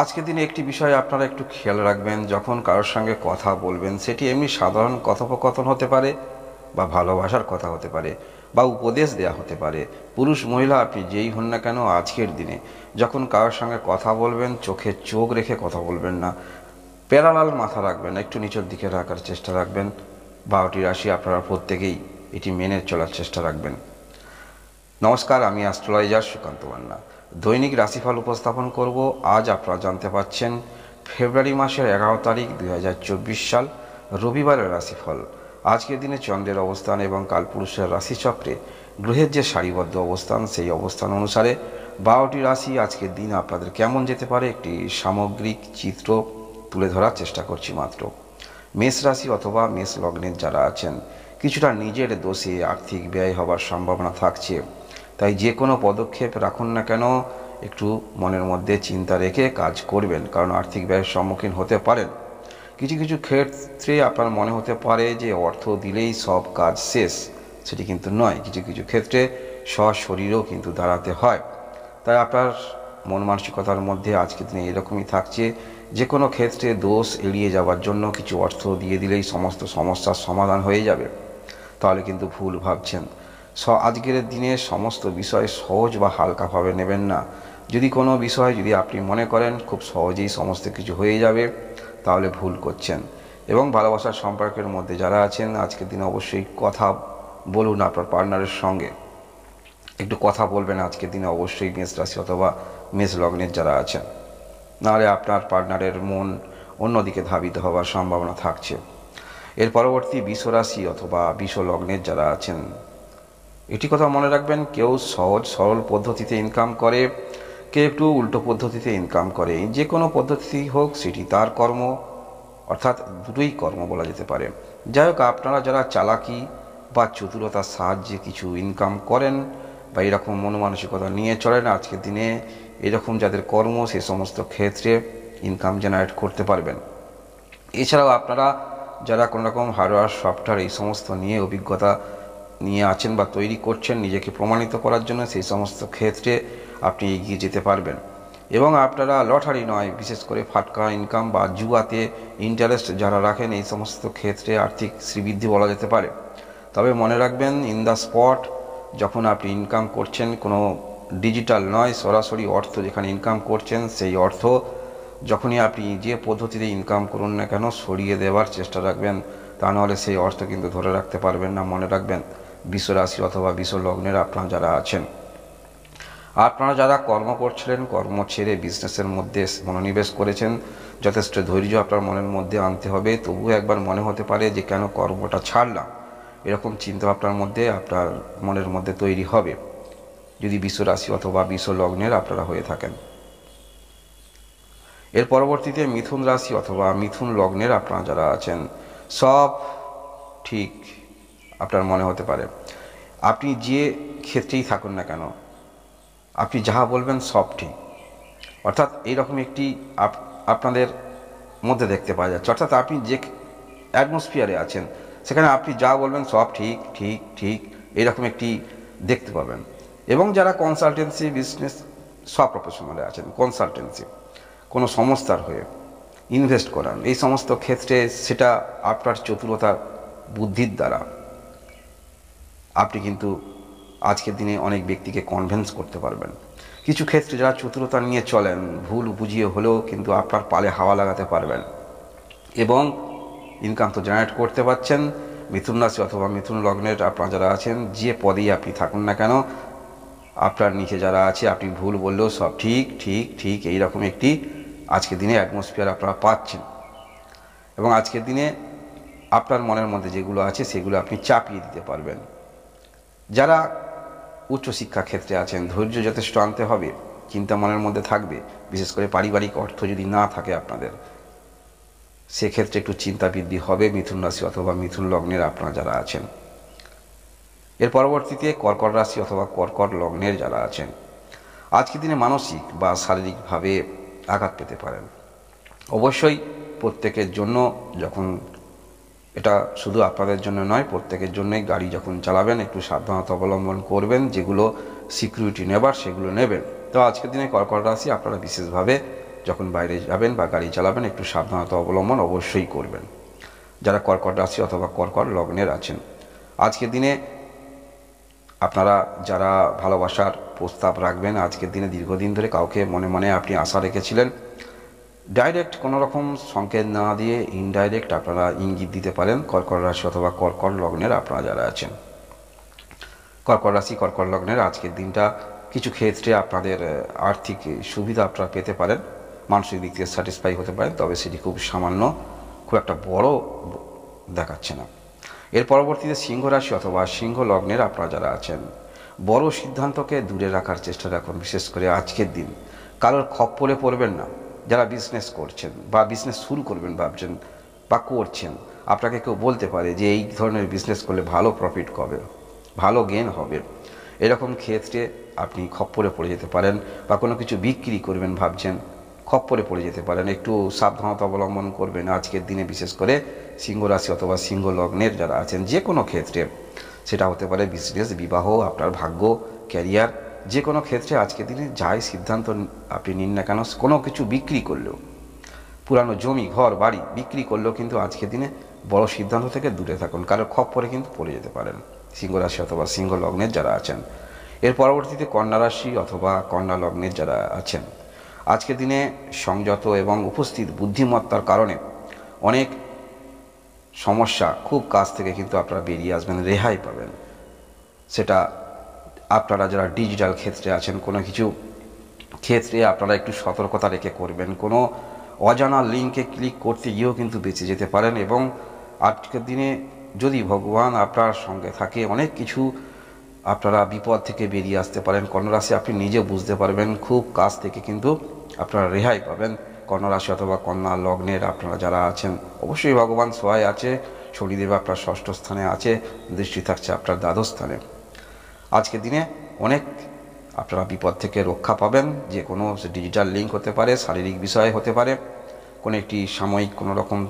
আজকের দিনে একটি বিষয় আপনারা একটু খেয়াল রাখবেন যখন কারোর সঙ্গে কথা বলবেন সেটি এমনি সাধারণ কথোপকথন হতে পারে বা ভালোবাসার কথা হতে পারে বা উপদেশ দেয়া হতে পারে পুরুষ মহিলা আপনি যেই হন না কেন আজকের দিনে যখন কারোর সঙ্গে কথা বলবেন চোখে চোখ রেখে কথা বলবেন না প্যারালাল মাথা রাখবেন একটু নিচের দিকে রাখার চেষ্টা রাখবেন বারোটি রাশি আপনারা প্রত্যেকেই এটি মেনে চলার চেষ্টা রাখবেন নমস্কার আমি অ্যাস্ট্রোলাইজার সুকান্ত বান্না দৈনিক রাশিফল উপস্থাপন করব আজ আপনারা জানতে পাচ্ছেন ফেব্রুয়ারি মাসের এগারো তারিখ দুই সাল রবিবারের রাশিফল আজকের দিনে চন্দ্রের অবস্থান এবং কালপুরুষের রাশিচক্রে গ্রহের যে সারিবদ্ধ অবস্থান সেই অবস্থান অনুসারে বারোটি রাশি আজকের দিন আপনাদের কেমন যেতে পারে একটি সামগ্রিক চিত্র তুলে ধরার চেষ্টা করছি মাত্র মেষ রাশি অথবা মেষ লগ্নের যারা আছেন কিছুটা নিজের দোষে আর্থিক ব্যয় হবার সম্ভাবনা থাকছে তাই যে কোনো পদক্ষেপ রাখুন না কেন একটু মনের মধ্যে চিন্তা রেখে কাজ করবেন কারণ আর্থিক ব্যয়ের সম্মুখীন হতে পারেন কিছু কিছু ক্ষেত্রে আপনার মনে হতে পারে যে অর্থ দিলেই সব কাজ শেষ সেটি কিন্তু নয় কিছু কিছু ক্ষেত্রে সশরীরও কিন্তু দাঁড়াতে হয় তাই আপনার মন মানসিকতার মধ্যে আজকের দিনে এরকমই থাকছে যে কোনো ক্ষেত্রে দোষ এড়িয়ে যাওয়ার জন্য কিছু অর্থ দিয়ে দিলেই সমস্ত সমস্যার সমাধান হয়ে যাবে তাহলে কিন্তু ভুল ভাবছেন স আজকের দিনে সমস্ত বিষয় সহজ বা হালকাভাবে নেবেন না যদি কোনো বিষয় যদি আপনি মনে করেন খুব সহজেই সমস্ত কিছু হয়ে যাবে তাহলে ভুল করছেন এবং ভালোবাসার সম্পর্কের মধ্যে যারা আছেন আজকের দিনে অবশ্যই কথা বলুন আপনার পার্টনারের সঙ্গে একটু কথা বলবেন আজকের দিনে অবশ্যই মেষ রাশি অথবা মেষ লগ্নের যারা আছেন নাহলে আপনার পার্টনারের মন অন্যদিকে ধাবিত হওয়ার সম্ভাবনা থাকছে এর পরবর্তী বিশ্বরাশি অথবা বিশ্ব লগ্নের যারা আছেন এটি কথা মনে রাখবেন কেউ সহজ সরল পদ্ধতিতে ইনকাম করে কে একটু উল্টো পদ্ধতিতে ইনকাম করে যে কোনো পদ্ধতি হোক সেটি তার কর্ম অর্থাৎ দুটোই কর্ম বলা যেতে পারে যাই হোক আপনারা যারা চালাকি বা চতুরতার সাহায্যে কিছু ইনকাম করেন বা এরকম মনোমানসিকতা নিয়ে চলেন আজকের দিনে এরকম যাদের কর্ম সে সমস্ত ক্ষেত্রে ইনকাম জেনারেট করতে পারবেন এছাড়াও আপনারা যারা কোনোরকম হার্ডওয়্যার সফটওয়্যার এই সমস্ত নিয়ে অভিজ্ঞতা নিয়ে আছেন বা তৈরি করছেন নিজেকে প্রমাণিত করার জন্য সেই সমস্ত ক্ষেত্রে আপনি এগিয়ে যেতে পারবেন এবং আপনারা লটারি নয় বিশেষ করে ফাটকা ইনকাম বা জুয়াতে ইন্টারেস্ট যারা রাখেন এই সমস্ত ক্ষেত্রে আর্থিক শ্রীবৃদ্ধি বলা যেতে পারে তবে মনে রাখবেন ইন দ্য স্পট যখন আপনি ইনকাম করছেন কোনো ডিজিটাল নয় সরাসরি অর্থ যেখানে ইনকাম করছেন সেই অর্থ যখনই আপনি যে পদ্ধতিতে ইনকাম করুন না কেন সরিয়ে দেওয়ার চেষ্টা রাখবেন তা নাহলে সেই অর্থ কিন্তু ধরে রাখতে পারবেন না মনে রাখবেন বিশ্বরাশি অথবা বিশ্বলগ্নের আপনারা যারা আছেন আপনারা যারা কর্ম করছিলেন কর্ম ছেড়ে বিজনেসের মধ্যে মনোনিবেশ করেছেন যথেষ্ট ধৈর্য আপনার মনের মধ্যে আনতে হবে তবুও একবার মনে হতে পারে যে কেন কর্মটা ছাড়লাম এরকম চিন্তা আপনার মধ্যে আপনার মনের মধ্যে তৈরি হবে যদি বিশ্ব রাশি অথবা বিশ্ব লগ্নের আপনারা হয়ে থাকেন এর পরবর্তীতে মিথুন রাশি অথবা মিথুন লগ্নের আপনারা যারা আছেন সব ঠিক আপনার মনে হতে পারে আপনি যে ক্ষেত্রেই থাকুন না কেন আপনি যাহা বলবেন সব ঠিক অর্থাৎ এইরকম একটি আপনাদের মধ্যে দেখতে পাওয়া যাচ্ছে অর্থাৎ আপনি যে অ্যাটমসফিয়ারে আছেন সেখানে আপনি যা বলবেন সব ঠিক ঠিক ঠিক এইরকম একটি দেখতে পাবেন এবং যারা কনসালটেন্সি বিজনেস সব প্রফেশনালে আছেন কনসালটেন্সি কোনো সংস্থার হয়ে ইনভেস্ট করান এই সমস্ত ক্ষেত্রে সেটা আপনার চতুরতা বুদ্ধির দ্বারা আপনি কিন্তু আজকের দিনে অনেক ব্যক্তিকে কনভেন্স করতে পারবেন কিছু ক্ষেত্রে যারা চতুরতা নিয়ে চলেন ভুল বুঝিয়ে হলেও কিন্তু আপনার পালে হাওয়া লাগাতে পারবেন এবং ইনকাম তো জেনারেট করতে পারছেন মিথুন রাশি অথবা মিথুন লগ্নের আপনার যারা আছেন যে পদেই আপনি থাকুন না কেন আপনার নিচে যারা আছে আপনি ভুল বললেও সব ঠিক ঠিক ঠিক এইরকম একটি আজকের দিনে অ্যাটমসফিয়ার আপনারা পাচ্ছেন এবং আজকের দিনে আপনার মনের মধ্যে যেগুলো আছে সেগুলো আপনি চাপিয়ে দিতে পারবেন যারা উচ্চশিক্ষা ক্ষেত্রে আছেন ধৈর্য যথেষ্ট আনতে হবে চিন্তা মনের মধ্যে থাকবে বিশেষ করে পারিবারিক অর্থ যদি না থাকে আপনাদের সেক্ষেত্রে একটু চিন্তা বৃদ্ধি হবে মিথুন রাশি অথবা মিথুন লগ্নের আপনারা যারা আছেন এর পরবর্তীতে কর্কট রাশি অথবা কর্কট লগ্নের যারা আছেন আজকের দিনে মানসিক বা শারীরিকভাবে আঘাত পেতে পারেন অবশ্যই প্রত্যেকের জন্য যখন এটা শুধু আপনাদের জন্য নয় প্রত্যেকের জন্যই গাড়ি যখন চালাবেন একটু সাবধানতা অবলম্বন করবেন যেগুলো সিকিউরিটি নেবার সেগুলো নেবেন তো আজকের দিনে কর্কট রাশি আপনারা বিশেষভাবে যখন বাইরে যাবেন বা গাড়ি চালাবেন একটু সাবধানতা অবলম্বন অবশ্যই করবেন যারা কর্কট রাশি অথবা কর্কট লগ্নের আছেন আজকের দিনে আপনারা যারা ভালোবাসার প্রস্তাব রাখবেন আজকের দিনে দীর্ঘদিন ধরে কাউকে মনে মনে আপনি আশা রেখেছিলেন ডাইরেক্ট কোনো রকম সংকেত না দিয়ে ইনডাইরেক্ট আপনারা ইঙ্গিত দিতে পারেন কর্কট রাশি অথবা কর্কট লগ্নের আপনারা যারা আছেন কর্কট রাশি কর্কট লগ্নের আজকের দিনটা কিছু ক্ষেত্রে আপনাদের আর্থিক সুবিধা আপনারা পেতে পারেন মানসিক দিক থেকে স্যাটিসফাই হতে পারেন তবে সেটি খুব সামান্য খুব একটা বড় দেখাচ্ছে না এর পরবর্তীতে সিংহ রাশি অথবা সিংহ লগ্নের আপনারা যারা আছেন বড় সিদ্ধান্তকে দূরে রাখার চেষ্টা রাখুন বিশেষ করে আজকের দিন কারোর খপ্পরে পড়বেন না যারা বিজনেস করছেন বা বিজনেস শুরু করবেন ভাবছেন বা করছেন আপনাকে কেউ বলতে পারে যে এই ধরনের বিজনেস করলে ভালো প্রফিট হবে ভালো গেন হবে এরকম ক্ষেত্রে আপনি খপ্পরে পড়ে যেতে পারেন বা কোনো কিছু বিক্রি করবেন ভাবছেন খপ্পরে পড়ে যেতে পারেন একটু সাবধানতা অবলম্বন করবেন আজকের দিনে বিশেষ করে সিংহ রাশি অথবা সিংহ লগ্নের যারা আছেন যে কোনো ক্ষেত্রে সেটা হতে পারে বিজনেস বিবাহ আপনার ভাগ্য ক্যারিয়ার যে কোনো ক্ষেত্রে আজকে দিনে যাই সিদ্ধান্ত আপনি নিন না কেন কোনো কিছু বিক্রি করলেও পুরানো জমি ঘর বাড়ি বিক্রি করলেও কিন্তু আজকে দিনে বড় সিদ্ধান্ত থেকে দূরে থাকুন কারো খপ্পরে কিন্তু পড়ে যেতে পারেন সিংহ রাশি অথবা সিংহ লগ্নের যারা আছেন এর পরবর্তীতে কন্যা রাশি অথবা কন্যা লগ্নের যারা আছেন আজকে দিনে সংযত এবং উপস্থিত বুদ্ধিমত্তার কারণে অনেক সমস্যা খুব কাছ থেকে কিন্তু আপনারা বেরিয়ে আসবেন রেহাই পাবেন সেটা আপনারা যারা ডিজিটাল ক্ষেত্রে আছেন কোনো কিছু ক্ষেত্রে আপনারা একটু সতর্কতা রেখে করবেন কোনো অজানা লিঙ্কে ক্লিক করতে গিয়েও কিন্তু বেঁচে যেতে পারেন এবং আজকের দিনে যদি ভগবান আপনার সঙ্গে থাকে অনেক কিছু আপনারা বিপদ থেকে বেরিয়ে আসতে পারেন কর্ণরাশি আপনি নিজে বুঝতে পারবেন খুব কাজ থেকে কিন্তু আপনারা রেহাই পাবেন কর্ণরাশি অথবা কন্যা লগ্নের আপনারা যারা আছেন অবশ্যই ভগবান সহায় আছে শনিদেব আপনার ষষ্ঠ স্থানে আছে দৃষ্টি থাকছে আপনার দ্বাদশ স্থানে আজকের দিনে অনেক আপনারা বিপদ থেকে রক্ষা পাবেন যে কোনো ডিজিটাল লিঙ্ক হতে পারে শারীরিক বিষয় হতে পারে কোনো একটি সাময়িক কোনো রকম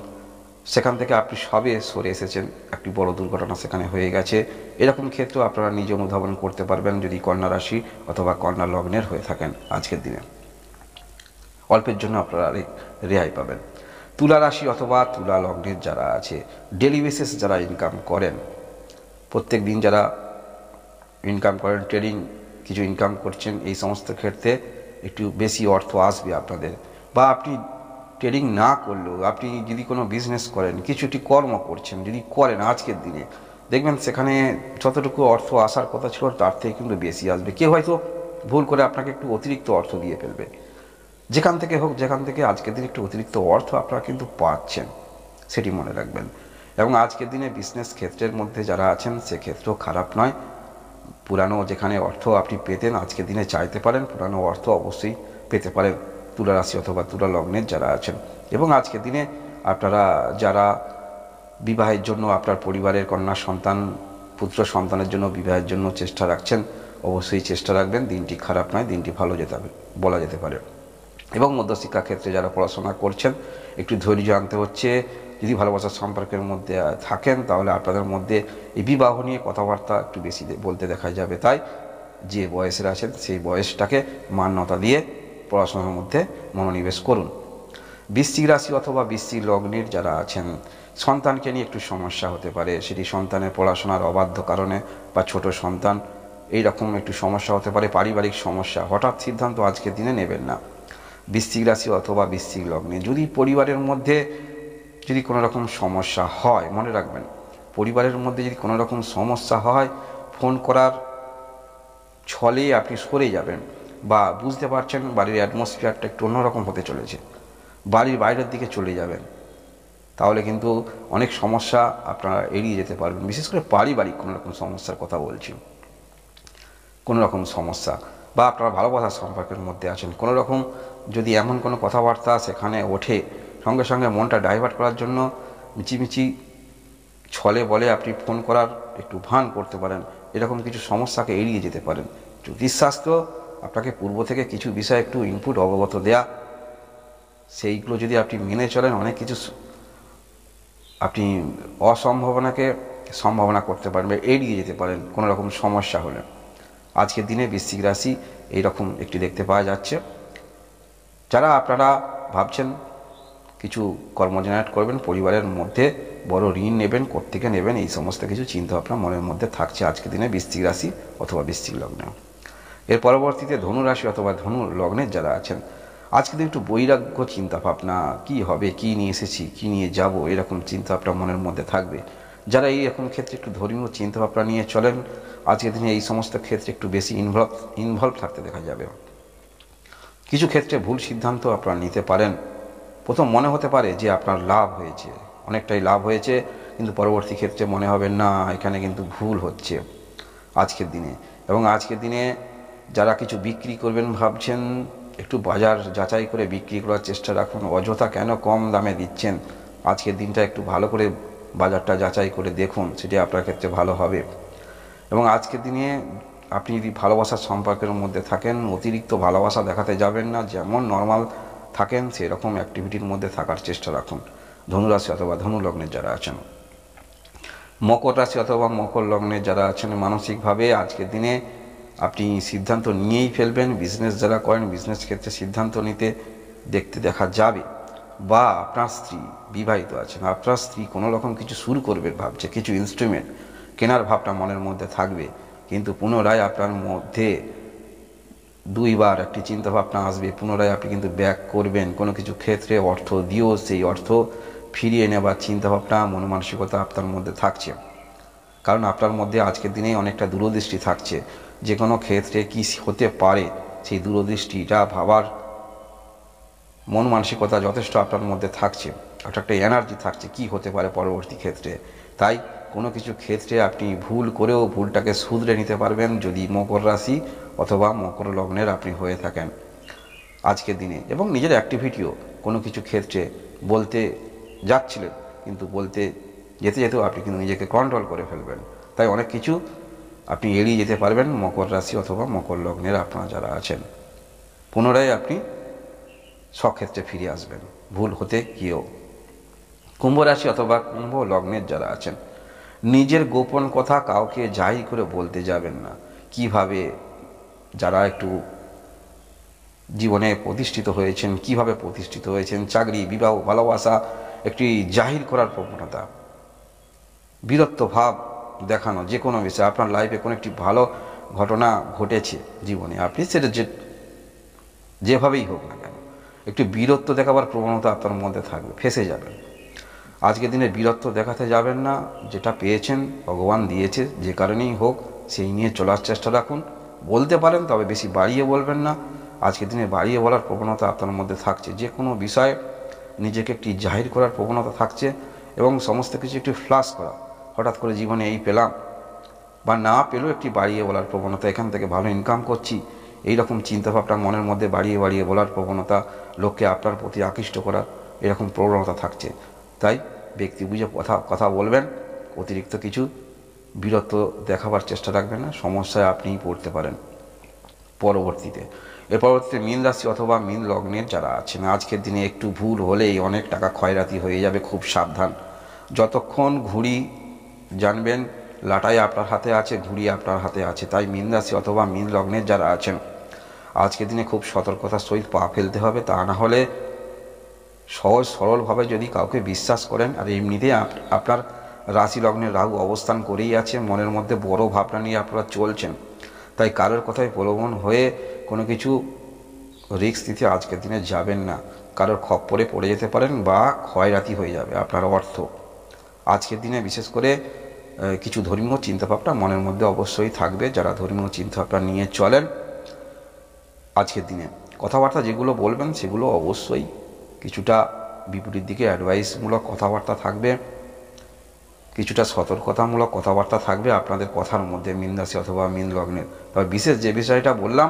সেখান থেকে আপনি সবে সরে এসেছেন একটি বড় দুর্ঘটনা সেখানে হয়ে গেছে এরকম ক্ষেত্রেও আপনারা নিজে অনুধাবন করতে পারবেন যদি কন্যা রাশি অথবা কন্যা লগ্নের হয়ে থাকেন আজকের দিনে অল্পের জন্য আপনারা রেহাই পাবেন তুলা রাশি অথবা তুলা লগ্নের যারা আছে ডেলি বেসিস যারা ইনকাম করেন প্রত্যেক দিন যারা ইনকাম করেন ট্রেডিং কিছু ইনকাম করছেন এই সমস্ত ক্ষেত্রে একটু বেশি অর্থ আসবে আপনাদের বা আপনি ট্রেডিং না করলেও আপনি যদি কোনো বিজনেস করেন কিছু একটি কর্ম করছেন যদি করেন আজকের দিনে দেখবেন সেখানে যতটুকু অর্থ আসার কথা ছিল তার থেকে কিন্তু বেশি আসবে কেউ হয়তো ভুল করে আপনাকে একটু অতিরিক্ত অর্থ দিয়ে ফেলবে যেখান থেকে হোক যেখান থেকে আজকের দিনে একটু অতিরিক্ত অর্থ আপনারা কিন্তু পাচ্ছেন সেটি মনে রাখবেন এবং আজকের দিনে বিজনেস ক্ষেত্রের মধ্যে যারা আছেন সেক্ষেত্রেও খারাপ নয় পুরানো যেখানে অর্থ আপনি পেতেন আজকের দিনে চাইতে পারেন পুরানো অর্থ অবশ্যই পেতে পারেন তুলা রাশি অথবা তুলা লগ্নের যারা আছেন এবং আজকের দিনে আপনারা যারা বিবাহের জন্য আপনার পরিবারের কন্যা সন্তান পুত্র সন্তানের জন্য বিবাহের জন্য চেষ্টা রাখছেন অবশ্যই চেষ্টা রাখবেন দিনটি খারাপ নয় দিনটি ভালো যেতে হবে বলা যেতে পারে এবং মধ্যশিক্ষা ক্ষেত্রে যারা পড়াশোনা করছেন একটু ধৈর্য আনতে হচ্ছে যদি ভালোবাসার সম্পর্কের মধ্যে থাকেন তাহলে আপনাদের মধ্যে এই বিবাহ নিয়ে কথাবার্তা একটু বেশি বলতে দেখা যাবে তাই যে বয়সের আছেন সেই বয়সটাকে মান্যতা দিয়ে পড়াশোনার মধ্যে মনোনিবেশ করুন বৃষ্টি রাশি অথবা বৃষ্টি লগ্নের যারা আছেন সন্তানকে নিয়ে একটু সমস্যা হতে পারে সেটি সন্তানের পড়াশোনার অবাধ্য কারণে বা ছোট সন্তান এই রকম একটু সমস্যা হতে পারে পারিবারিক সমস্যা হঠাৎ সিদ্ধান্ত আজকের দিনে নেবেন না বৃষ্টিক রাশি অথবা বৃষ্টিক লগ্নে যদি পরিবারের মধ্যে যদি কোনো রকম সমস্যা হয় মনে রাখবেন পরিবারের মধ্যে যদি কোনো রকম সমস্যা হয় ফোন করার ছলে আপনি সরে যাবেন বা বুঝতে পারছেন বাড়ির অ্যাটমসফিয়ারটা একটু অন্যরকম হতে চলেছে বাড়ির বাইরের দিকে চলে যাবেন তাহলে কিন্তু অনেক সমস্যা আপনারা এড়িয়ে যেতে পারবেন বিশেষ করে পারিবারিক কোনো রকম সমস্যার কথা বলছি কোনো রকম সমস্যা বা আপনারা ভালোবাসার সম্পর্কের মধ্যে আছেন কোনো রকম যদি এমন কোনো কথাবার্তা সেখানে ওঠে সঙ্গে সঙ্গে মনটা ডাইভার্ট করার জন্য মিচিমিচি ছলে বলে আপনি ফোন করার একটু ভান করতে পারেন এরকম কিছু সমস্যাকে এড়িয়ে যেতে পারেন জ্যোতিষশাস্ত্র আপনাকে পূর্ব থেকে কিছু বিষয়ে একটু ইনপুট অবগত দেয়া সেইগুলো যদি আপনি মেনে চলেন অনেক কিছু আপনি অসম্ভাবনাকে সম্ভাবনা করতে পারেন বা এড়িয়ে যেতে পারেন কোনো রকম সমস্যা হলে আজকের দিনে বৃশ্চিক রাশি এইরকম একটি দেখতে পাওয়া যাচ্ছে যারা আপনারা ভাবছেন কিছু কর্ম জেনারেট করবেন পরিবারের মধ্যে বড় ঋণ নেবেন কোত্থেকে নেবেন এই সমস্ত কিছু চিন্তা ভাবনা মনের মধ্যে থাকছে আজকে দিনে বৃশ্চিক রাশি অথবা বৃশ্চিক লগ্নে এর পরবর্তীতে ধনু রাশি অথবা ধনু লগ্নের যারা আছেন আজকে দিন একটু বৈরাগ্য চিন্তা ভাবনা কি হবে কি নিয়ে এসেছি কি নিয়ে যাব এরকম চিন্তা আপনার মনের মধ্যে থাকবে যারা এই রকম ক্ষেত্রে একটু ধর্মীয় চিন্তাভাবনা নিয়ে চলেন আজকের দিনে এই সমস্ত ক্ষেত্রে একটু বেশি ইনভলভ ইনভলভ থাকতে দেখা যাবে কিছু ক্ষেত্রে ভুল সিদ্ধান্ত আপনারা নিতে পারেন প্রথম মনে হতে পারে যে আপনার লাভ হয়েছে অনেকটাই লাভ হয়েছে কিন্তু পরবর্তী ক্ষেত্রে মনে হবে না এখানে কিন্তু ভুল হচ্ছে আজকের দিনে এবং আজকের দিনে যারা কিছু বিক্রি করবেন ভাবছেন একটু বাজার যাচাই করে বিক্রি করার চেষ্টা রাখুন অযথা কেন কম দামে দিচ্ছেন আজকের দিনটা একটু ভালো করে বাজারটা যাচাই করে দেখুন সেটি আপনার ক্ষেত্রে ভালো হবে এবং আজকের দিনে আপনি যদি ভালোবাসার সম্পর্কের মধ্যে থাকেন অতিরিক্ত ভালোবাসা দেখাতে যাবেন না যেমন নর্মাল থাকেন সেরকম অ্যাক্টিভিটির মধ্যে থাকার চেষ্টা রাখুন ধনুরাশি অথবা ধনুলগ্নের যারা আছেন মকর রাশি অথবা মকর লগ্নের যারা আছেন মানসিকভাবে আজকের দিনে আপনি সিদ্ধান্ত নিয়েই ফেলবেন বিজনেস যারা করেন বিজনেস ক্ষেত্রে সিদ্ধান্ত নিতে দেখতে দেখা যাবে বা আপনার স্ত্রী বিবাহিত আছেন আপনার স্ত্রী কোনো রকম কিছু শুরু করবে ভাবছে কিছু ইনস্ট্রুমেন্ট কেনার ভাবটা মনের মধ্যে থাকবে কিন্তু পুনরায় আপনার মধ্যে দুইবার একটি চিন্তা ভাবনা আসবে পুনরায় আপনি কিন্তু ব্যাক করবেন কোনো কিছু ক্ষেত্রে অর্থ দিয়েও সেই অর্থ ফিরিয়ে নেবার চিন্তাভাবনা মনমানসিকতা আপনার মধ্যে থাকছে কারণ আপনার মধ্যে আজকের দিনে অনেকটা দূরদৃষ্টি থাকছে যে কোনো ক্ষেত্রে কি হতে পারে সেই দূরদৃষ্টিটা ভাবার মন মানসিকতা যথেষ্ট আপনার মধ্যে থাকছে একটা একটা এনার্জি থাকছে কি হতে পারে পরবর্তী ক্ষেত্রে তাই কোনো কিছু ক্ষেত্রে আপনি ভুল করেও ভুলটাকে শুধরে নিতে পারবেন যদি মকর রাশি অথবা মকর লগ্নের আপনি হয়ে থাকেন আজকের দিনে এবং নিজের অ্যাক্টিভিটিও কোনো কিছু ক্ষেত্রে বলতে যাচ্ছিলেন কিন্তু বলতে যেতে যেতেও আপনি কিন্তু নিজেকে কন্ট্রোল করে ফেলবেন তাই অনেক কিছু আপনি এড়িয়ে যেতে পারবেন মকর রাশি অথবা মকর লগ্নের আপনারা যারা আছেন পুনরায় আপনি সক্ষেত্রে ফিরে আসবেন ভুল হতে কেউ কুম্ভ রাশি অথবা কুম্ভ লগ্নের যারা আছেন নিজের গোপন কথা কাউকে যাই করে বলতে যাবেন না কিভাবে যারা একটু জীবনে প্রতিষ্ঠিত হয়েছেন কিভাবে প্রতিষ্ঠিত হয়েছেন চাকরি বিবাহ ভালোবাসা একটি জাহির করার প্রবণতা বীরত্ব ভাব দেখানো যে কোনো বিষয়ে আপনার লাইফে কোনো একটি ভালো ঘটনা ঘটেছে জীবনে আপনি সেটা যে যেভাবেই হোক না কেন একটি বীরত্ব দেখাবার প্রবণতা আপনার মধ্যে থাকবে ফেসে যাবেন আজকের দিনে বীরত্ব দেখাতে যাবেন না যেটা পেয়েছেন ভগবান দিয়েছে যে কারণেই হোক সেই নিয়ে চলার চেষ্টা রাখুন বলতে পারেন তবে বেশি বাড়িয়ে বলবেন না আজকের দিনে বাড়িয়ে বলার প্রবণতা আপনার মধ্যে থাকছে যে কোনো বিষয়ে নিজেকে একটি জাহির করার প্রবণতা থাকছে এবং সমস্ত কিছু একটি ফ্লাশ করা হঠাৎ করে জীবনে এই পেলাম বা না পেলেও একটি বাড়িয়ে বলার প্রবণতা এখান থেকে ভালো ইনকাম করছি এই রকম চিন্তাভাবনা মনের মধ্যে বাড়িয়ে বাড়িয়ে বলার প্রবণতা লোককে আপনার প্রতি আকৃষ্ট করার এরকম প্রবণতা থাকছে তাই ব্যক্তি বুঝে কথা কথা বলবেন অতিরিক্ত কিছু বিরত দেখাবার চেষ্টা রাখবেন না সমস্যায় আপনিই পড়তে পারেন পরবর্তীতে এর পরবর্তীতে মীন রাশি অথবা মীন লগ্নের যারা আছেন আজকের দিনে একটু ভুল হলেই অনেক টাকা ক্ষয়রাতি হয়ে যাবে খুব সাবধান যতক্ষণ ঘুড়ি জানবেন লাটাই আপনার হাতে আছে ঘুড়ি আপনার হাতে আছে তাই মীন রাশি অথবা মীন লগ্নের যারা আছেন আজকের দিনে খুব সতর্কতার সহিত পা ফেলতে হবে তা না হলে সহজ সরলভাবে যদি কাউকে বিশ্বাস করেন আর এমনিতেই আপনার রাশি লগ্নে রাহু অবস্থান করেই আছে মনের মধ্যে বড় ভাবনা নিয়ে আপনারা চলছেন তাই কারোর কথায় প্রলোভন হয়ে কোনো কিছু রিক্স দিতে আজকের দিনে যাবেন না কারোর খপ্পরে পড়ে যেতে পারেন বা ক্ষয়রাতি হয়ে যাবে আপনার অর্থ আজকের দিনে বিশেষ করে কিছু ধর্মীয় চিন্তাভাবনা মনের মধ্যে অবশ্যই থাকবে যারা ধর্মীয় চিন্তাভাবনা নিয়ে চলেন আজকের দিনে কথাবার্তা যেগুলো বলবেন সেগুলো অবশ্যই কিছুটা বিপরীত দিকে অ্যাডভাইসমূলক কথাবার্তা থাকবে কিছুটা সতর্কতামূলক কথাবার্তা থাকবে আপনাদের কথার মধ্যে মিন রাশি অথবা মিন লগ্নের তবে বিশেষ যে বিষয়টা বললাম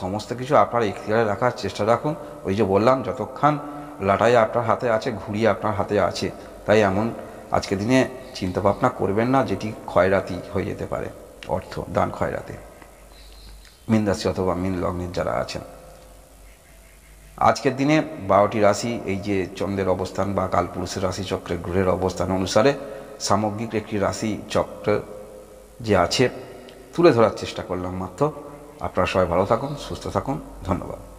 সমস্ত কিছু আপনার ইখতিয়ারে রাখার চেষ্টা রাখুন ওই যে বললাম যতক্ষণ লাটাই আপনার হাতে আছে ঘুরিয়ে আপনার হাতে আছে তাই এমন আজকে দিনে চিন্তা ভাবনা করবেন না যেটি ক্ষয়রাতি হয়ে যেতে পারে অর্থ দান ক্ষয়রাতে মিন রাশি অথবা মিন লগ্নের যারা আছেন আজকের দিনে বারোটি রাশি এই যে চন্দ্রের অবস্থান বা কালপুরুষের রাশিচক্রের গ্রহের অবস্থান অনুসারে সামগ্রিক একটি রাশি চক্র যে আছে তুলে ধরার চেষ্টা করলাম মাত্র আপনারা সবাই ভালো থাকুন সুস্থ থাকুন ধন্যবাদ